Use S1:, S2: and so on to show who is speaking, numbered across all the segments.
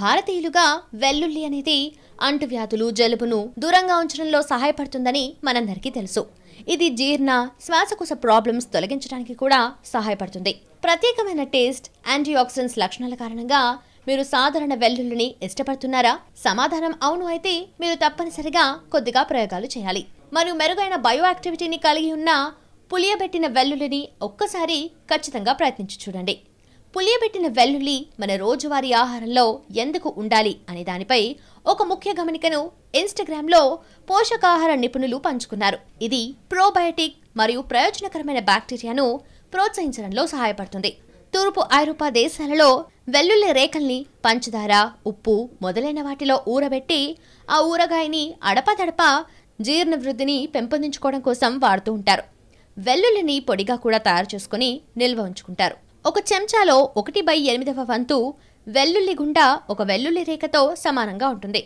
S1: భారతీయులుగా వెల్లుల్లి అనేది అంటువ్యాధులు జలుబును దూరంగా ఉంచడంలో సహాయపడుతుందని మనందరికీ తెలుసు ఇది జీర్ణ శ్వాసకోశ ప్రాబ్లమ్స్ తొలగించడానికి కూడా సహాయపడుతుంది ప్రత్యేకమైన టేస్ట్ యాంటీఆక్సిడెంట్స్ లక్షణాల కారణంగా మీరు సాధారణ వెల్లుల్లిని ఇష్టపడుతున్నారా సమాధానం అవును అయితే మీరు తప్పనిసరిగా కొద్దిగా ప్రయోగాలు చేయాలి మరియు మెరుగైన బయో యాక్టివిటీని కలిగి ఉన్న పులియబెట్టిన వెల్లుల్లిని ఒక్కసారి ఖచ్చితంగా ప్రయత్నించి చూడండి పులియబెట్టిన వెల్లుల్లి మన రోజువారీ ఆహారంలో ఎందుకు ఉండాలి అనే దానిపై ఒక ముఖ్య గమనికను ఇన్స్టాగ్రామ్లో పోషకాహార నిపుణులు పంచుకున్నారు ఇది ప్రోబయోటిక్ మరియు ప్రయోజనకరమైన బ్యాక్టీరియాను ప్రోత్సహించడంలో సహాయపడుతుంది తూర్పు ఐరోపా దేశాలలో వెల్లుల్లి రేఖల్ని పంచదార ఉప్పు మొదలైన వాటిలో ఊరబెట్టి ఆ ఊరగాయని అడపదడప జీర్ణ వృద్ధిని పెంపొందించుకోవడం కోసం వాడుతూ ఉంటారు వెల్లుల్లిని పొడిగా కూడా తయారు చేసుకుని నిల్వ ఉంచుకుంటారు ఒక చెంచాలో ఒకటి బై ఎనిమిదవ వంతు వెల్లుల్లి గుండా ఒక వెల్లుల్లి రేఖతో సమానంగా ఉంటుంది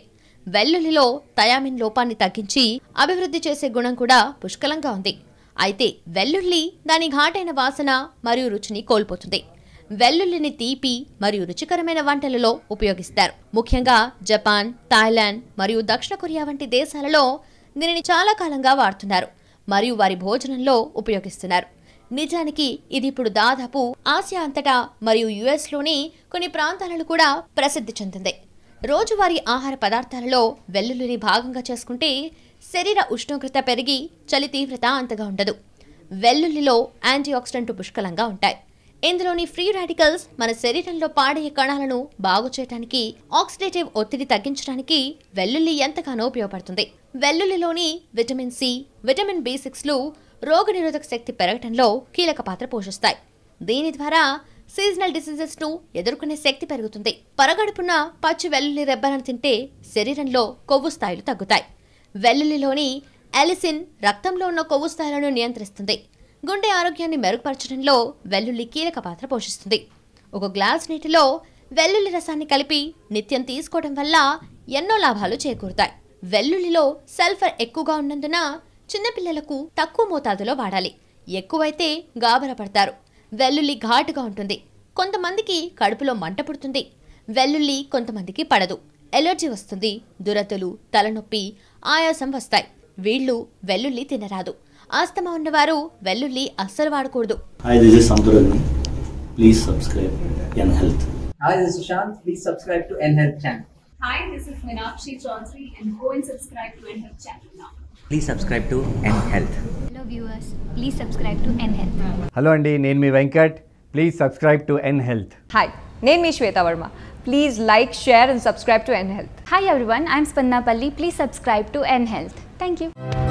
S1: వెల్లుల్లిలో థయామిన్ లోపాన్ని తగ్గించి అభివృద్ధి చేసే గుణం కూడా పుష్కలంగా ఉంది అయితే వెల్లుల్లి దాని ఘాటైన వాసన మరియు రుచిని కోల్పోతుంది వెల్లుల్లిని తీపి మరియు రుచికరమైన వంటలలో ఉపయోగిస్తారు ముఖ్యంగా జపాన్ థాయిలాండ్ మరియు దక్షిణ కొరియా వంటి దేశాలలో దీనిని చాలా కాలంగా వాడుతున్నారు మరియు వారి భోజనంలో ఉపయోగిస్తున్నారు నిజానికి ఇది ఇప్పుడు దాదాపు ఆసియా అంతటా మరియు యుఎస్లోని కొన్ని ప్రాంతాలను కూడా ప్రసిద్ధి చెందింది రోజువారీ ఆహార పదార్థాలలో వెల్లుల్లిని భాగంగా చేసుకుంటే శరీర ఉష్ణోగ్రత పెరిగి చలి తీవ్రత అంతగా ఉండదు వెల్లుల్లిలో యాంటీఆక్సిడెంట్ పుష్కలంగా ఉంటాయి ఇందులోని ఫ్రీ రాడికల్స్ మన శరీరంలో పాడే కణాలను బాగు చేయడానికి ఆక్సిడేటివ్ ఒత్తిడి తగ్గించడానికి వెల్లుల్లి ఎంతగానో ఉపయోగపడుతుంది వెల్లుల్లిలోని విటమిన్ సి విటమిన్ బి సిక్స్లు రోగనిరోధక శక్తి పెరగటంలో కీలక పాత్ర పోషిస్తాయి దీని ద్వారా సీజనల్ డిసీజెస్ ను ఎదుర్కొనే శక్తి పెరుగుతుంది పరగడుపున పచ్చి వెల్లుల్లి రెబ్బలను తింటే శరీరంలో కొవ్వు స్థాయిలు తగ్గుతాయి వెల్లుల్లిలోని ఎలిసిన్ రక్తంలో ఉన్న కొవ్వు స్థాయిలను నియంత్రిస్తుంది గుండె ఆరోగ్యాన్ని మెరుగుపరచడంలో వెల్లుల్లి కీలక పాత్ర పోషిస్తుంది ఒక గ్లాస్ నీటిలో వెల్లుల్లి రసాన్ని కలిపి నిత్యం తీసుకోవడం వల్ల ఎన్నో లాభాలు చేకూరుతాయి వెల్లుల్లిలో సల్ఫర్ ఎక్కువగా ఉన్నందున చిన్నపిల్లలకు తక్కువ మోతాదులో వాడాలి ఎక్కువైతే గాబరపడతారు వెల్లుల్లి ఘాటుగా ఉంటుంది కొంతమందికి కడుపులో మంట పుడుతుంది వెల్లుల్లి కొంతమందికి పడదు ఎలర్జీ వస్తుంది దురదలు తలనొప్పి ఆయాసం వస్తాయి వీళ్ళు వెల్లుల్లి తినరాదు ఆస్తమా ఉన్నవారు వెల్లుల్లి అస్సలు వాడకూడదు హాయ్ దిస్ ఇస్ సంతురజ్ని please subscribe N health hi this is please subscribe to N health channel hi this is Meenakshi Chowdary and go and subscribe to N health channel please subscribe to N health hello viewers please subscribe to N health hello అండి నేను మీ Venkat please subscribe to N health hi నేను మీ Shweta Varma please like share and subscribe to N health hi everyone I'm Spannapalli please subscribe to N health thank you